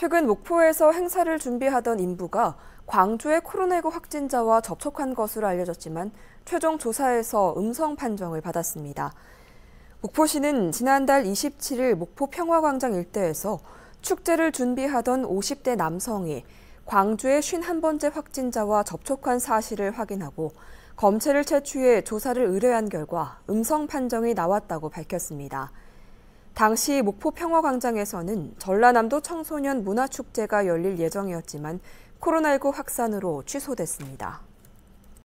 최근 목포에서 행사를 준비하던 인부가 광주의 코로나19 확진자와 접촉한 것으로 알려졌지만 최종 조사에서 음성 판정을 받았습니다. 목포시는 지난달 27일 목포 평화광장 일대에서 축제를 준비하던 50대 남성이 광주의 51번째 확진자와 접촉한 사실을 확인하고 검체를 채취해 조사를 의뢰한 결과 음성 판정이 나왔다고 밝혔습니다. 당시 목포 평화광장에서는 전라남도 청소년 문화축제가 열릴 예정이었지만 코로나19 확산으로 취소됐습니다.